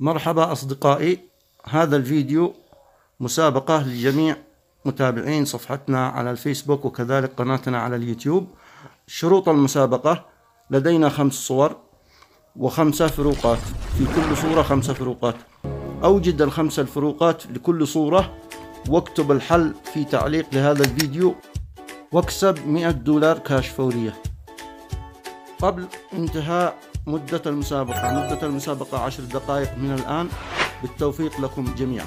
مرحبا أصدقائي هذا الفيديو مسابقة لجميع متابعين صفحتنا على الفيسبوك وكذلك قناتنا على اليوتيوب شروط المسابقة لدينا خمس صور وخمسة فروقات في كل صورة خمسة فروقات أوجد الخمسة الفروقات لكل صورة واكتب الحل في تعليق لهذا الفيديو واكسب 100 دولار كاش فورية قبل انتهاء مدة المسابقة مدة المسابقة عشر دقائق من الآن بالتوفيق لكم جميعاً